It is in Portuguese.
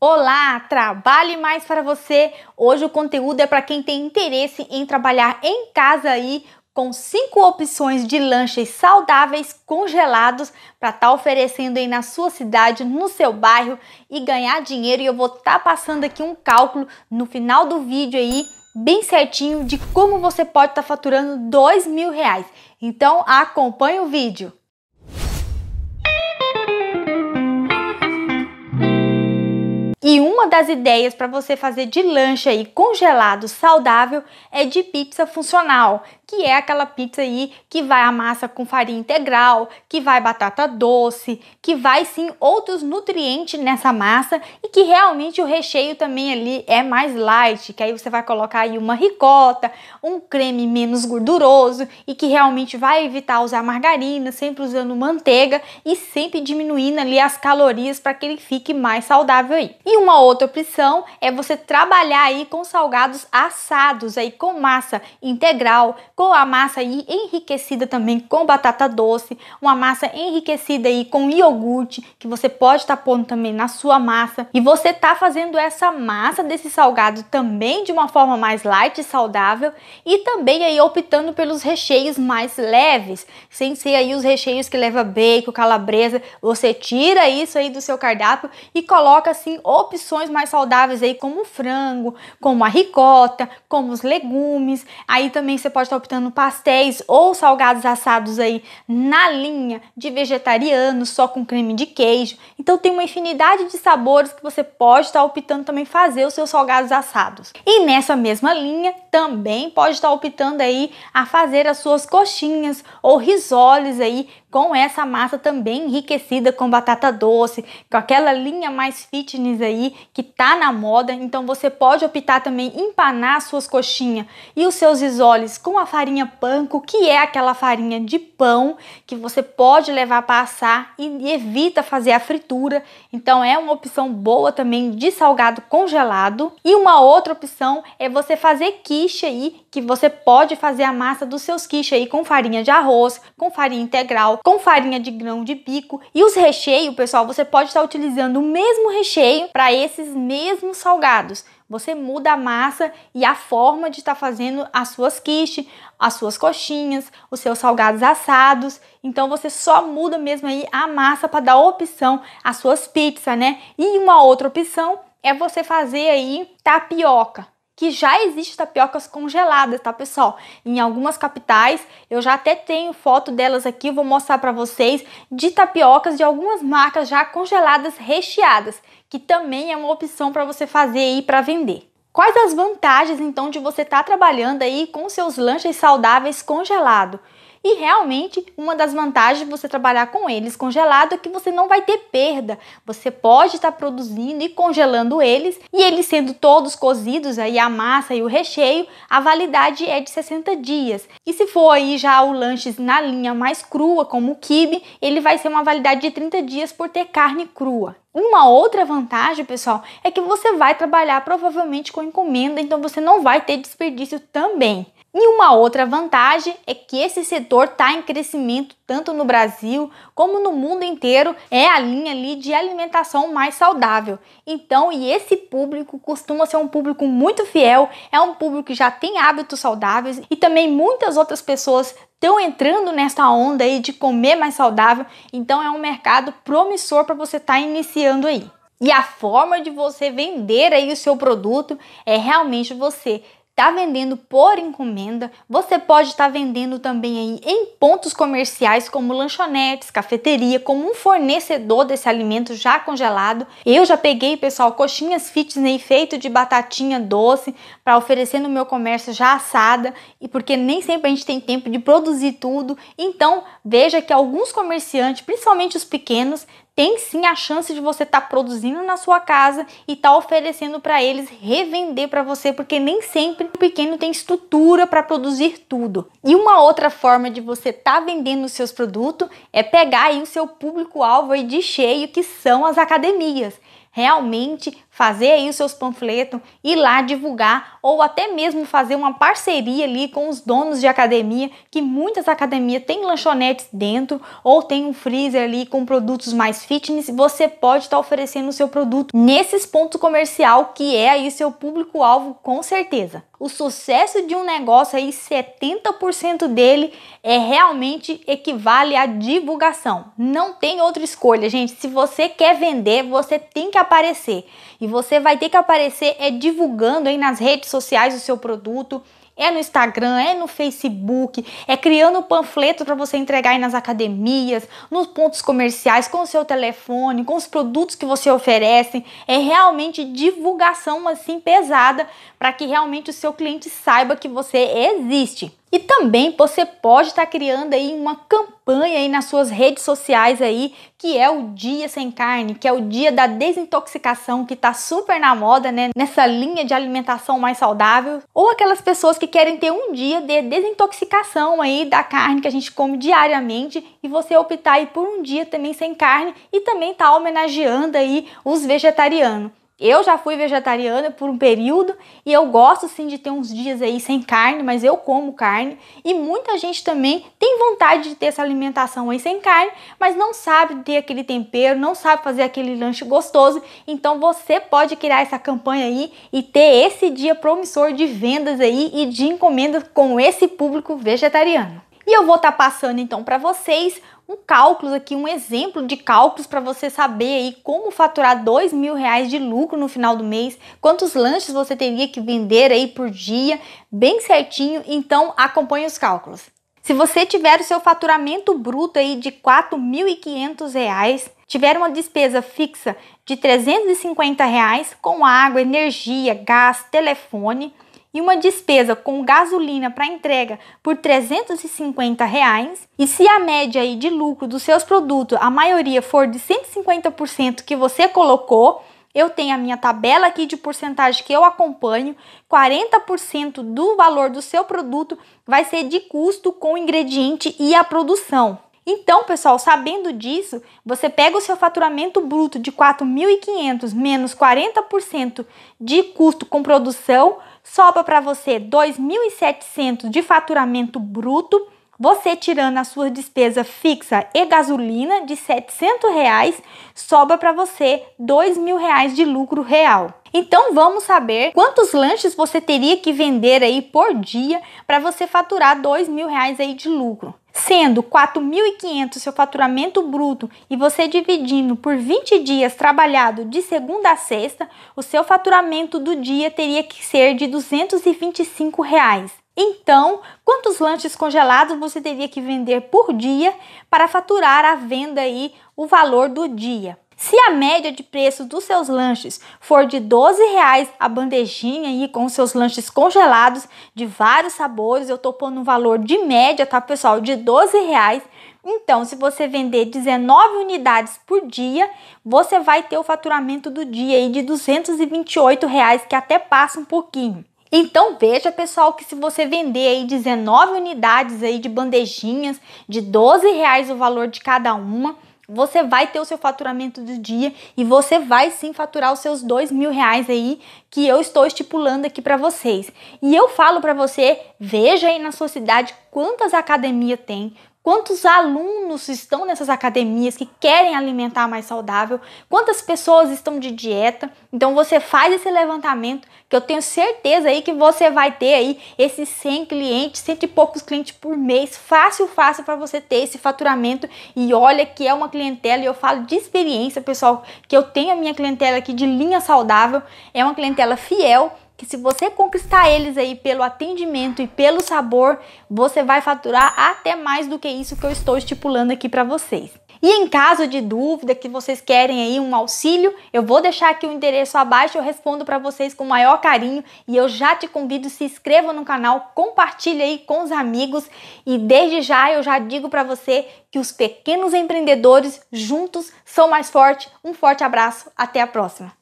Olá, trabalhe mais para você. Hoje o conteúdo é para quem tem interesse em trabalhar em casa aí com cinco opções de lanches saudáveis congelados para estar tá oferecendo aí na sua cidade, no seu bairro e ganhar dinheiro. E eu vou estar tá passando aqui um cálculo no final do vídeo aí bem certinho de como você pode estar tá faturando dois mil reais. Então acompanhe o vídeo. E uma das ideias para você fazer de lanche aí congelado saudável é de pizza funcional que é aquela pizza aí que vai a massa com farinha integral, que vai batata doce, que vai sim outros nutrientes nessa massa e que realmente o recheio também ali é mais light, que aí você vai colocar aí uma ricota, um creme menos gorduroso e que realmente vai evitar usar margarina, sempre usando manteiga e sempre diminuindo ali as calorias para que ele fique mais saudável aí. E uma outra opção é você trabalhar aí com salgados assados aí com massa integral, com a massa aí enriquecida também com batata doce, uma massa enriquecida aí com iogurte, que você pode estar tá pondo também na sua massa. E você tá fazendo essa massa desse salgado também de uma forma mais light e saudável e também aí optando pelos recheios mais leves, sem ser aí os recheios que leva bacon, calabresa. Você tira isso aí do seu cardápio e coloca assim opções mais saudáveis aí como frango, como a ricota, como os legumes. Aí também você pode estar tá optando pastéis ou salgados assados aí na linha de vegetariano, só com creme de queijo. Então tem uma infinidade de sabores que você pode estar tá optando também fazer os seus salgados assados. E nessa mesma linha também pode estar tá optando aí a fazer as suas coxinhas ou risoles aí com essa massa também enriquecida com batata doce, com aquela linha mais fitness aí que tá na moda. Então você pode optar também empanar suas coxinhas e os seus isoles com a farinha panko, que é aquela farinha de pão que você pode levar para assar e evita fazer a fritura. Então é uma opção boa também de salgado congelado. E uma outra opção é você fazer quiche aí, que você pode fazer a massa dos seus quiche aí com farinha de arroz, com farinha integral, com farinha de grão de bico e os recheios, pessoal, você pode estar utilizando o mesmo recheio para esses mesmos salgados. Você muda a massa e a forma de estar tá fazendo as suas quiches, as suas coxinhas, os seus salgados assados. Então você só muda mesmo aí a massa para dar opção às suas pizzas, né? E uma outra opção é você fazer aí tapioca que já existe tapiocas congeladas, tá, pessoal? Em algumas capitais, eu já até tenho foto delas aqui, vou mostrar para vocês, de tapiocas de algumas marcas já congeladas recheadas, que também é uma opção para você fazer aí para vender. Quais as vantagens então de você estar tá trabalhando aí com seus lanches saudáveis congelados? E realmente, uma das vantagens de você trabalhar com eles congelado é que você não vai ter perda. Você pode estar produzindo e congelando eles, e eles sendo todos cozidos, aí a massa e o recheio, a validade é de 60 dias. E se for aí já o lanche na linha mais crua, como o quibe, ele vai ser uma validade de 30 dias por ter carne crua. Uma outra vantagem, pessoal, é que você vai trabalhar provavelmente com encomenda, então você não vai ter desperdício também. E uma outra vantagem é que esse setor está em crescimento tanto no Brasil como no mundo inteiro, é a linha ali de alimentação mais saudável. Então, e esse público costuma ser um público muito fiel, é um público que já tem hábitos saudáveis e também muitas outras pessoas estão entrando nessa onda aí de comer mais saudável. Então, é um mercado promissor para você estar tá iniciando aí. E a forma de você vender aí o seu produto é realmente você está vendendo por encomenda, você pode estar tá vendendo também em pontos comerciais como lanchonetes, cafeteria, como um fornecedor desse alimento já congelado. Eu já peguei, pessoal, coxinhas fitness feito de batatinha doce para oferecer no meu comércio já assada e porque nem sempre a gente tem tempo de produzir tudo. Então, veja que alguns comerciantes, principalmente os pequenos, tem sim a chance de você estar tá produzindo na sua casa e estar tá oferecendo para eles revender para você, porque nem sempre o pequeno tem estrutura para produzir tudo. E uma outra forma de você estar tá vendendo os seus produtos é pegar aí o seu público-alvo de cheio, que são as academias. Realmente fazer aí os seus panfletos, ir lá divulgar ou até mesmo fazer uma parceria ali com os donos de academia, que muitas academias têm lanchonetes dentro ou tem um freezer ali com produtos mais fitness, você pode estar tá oferecendo o seu produto nesses pontos comercial que é aí seu público-alvo com certeza. O sucesso de um negócio aí 70% dele é realmente equivale à divulgação. Não tem outra escolha, gente. Se você quer vender, você tem que aparecer. E você vai ter que aparecer é divulgando aí nas redes sociais o seu produto, é no Instagram, é no Facebook, é criando panfleto para você entregar aí nas academias, nos pontos comerciais, com o seu telefone, com os produtos que você oferece. É realmente divulgação assim pesada para que realmente o seu cliente saiba que você existe. E também você pode estar tá criando aí uma campanha aí nas suas redes sociais aí, que é o dia sem carne, que é o dia da desintoxicação, que está super na moda, né, nessa linha de alimentação mais saudável, ou aquelas pessoas que querem ter um dia de desintoxicação aí da carne que a gente come diariamente e você optar aí por um dia também sem carne e também tá homenageando aí os vegetarianos. Eu já fui vegetariana por um período e eu gosto sim de ter uns dias aí sem carne, mas eu como carne e muita gente também tem vontade de ter essa alimentação aí sem carne, mas não sabe ter aquele tempero, não sabe fazer aquele lanche gostoso. Então você pode criar essa campanha aí e ter esse dia promissor de vendas aí e de encomendas com esse público vegetariano. E eu vou estar tá passando então para vocês um cálculo aqui, um exemplo de cálculos para você saber aí como faturar dois mil reais de lucro no final do mês, quantos lanches você teria que vender aí por dia, bem certinho. Então acompanhe os cálculos. Se você tiver o seu faturamento bruto aí de R$ 4.500, tiver uma despesa fixa de R$ 350 reais com água, energia, gás, telefone, e uma despesa com gasolina para entrega por 350 reais e se a média aí de lucro dos seus produtos, a maioria for de 150% que você colocou, eu tenho a minha tabela aqui de porcentagem que eu acompanho, 40% do valor do seu produto vai ser de custo com o ingrediente e a produção. Então, pessoal, sabendo disso, você pega o seu faturamento bruto de 4.500 menos 40% de custo com produção, sobra para você 2.700 de faturamento bruto, você tirando a sua despesa fixa e gasolina de 700 reais, sobra para você 2 mil reais de lucro real. Então vamos saber quantos lanches você teria que vender aí por dia para você faturar 2 mil reais aí de lucro sendo 4.500 seu faturamento bruto e você dividindo por 20 dias trabalhado de segunda a sexta, o seu faturamento do dia teria que ser de 225 reais. Então, quantos lanches congelados você teria que vender por dia para faturar a venda aí o valor do dia? Se a média de preço dos seus lanches for de 12 reais a bandejinha aí com seus lanches congelados de vários sabores, eu tô pondo um valor de média, tá pessoal, de 12 reais. Então, se você vender 19 unidades por dia, você vai ter o faturamento do dia aí de 228 reais, que até passa um pouquinho. Então veja, pessoal, que se você vender aí 19 unidades aí de bandejinhas de 12 reais o valor de cada uma, você vai ter o seu faturamento do dia e você vai sim faturar os seus dois mil reais aí que eu estou estipulando aqui para vocês. E eu falo para você, veja aí na sua cidade quantas academias tem, Quantos alunos estão nessas academias que querem alimentar mais saudável? Quantas pessoas estão de dieta? Então você faz esse levantamento que eu tenho certeza aí que você vai ter aí esses 100 clientes, cento e poucos clientes por mês, fácil, fácil para você ter esse faturamento. E olha que é uma clientela, e eu falo de experiência, pessoal, que eu tenho a minha clientela aqui de linha saudável, é uma clientela fiel que se você conquistar eles aí pelo atendimento e pelo sabor, você vai faturar até mais do que isso que eu estou estipulando aqui para vocês. E em caso de dúvida que vocês querem aí um auxílio, eu vou deixar aqui o endereço abaixo, eu respondo para vocês com o maior carinho e eu já te convido, se inscreva no canal, compartilhe aí com os amigos e desde já eu já digo para você que os pequenos empreendedores juntos são mais fortes. Um forte abraço, até a próxima.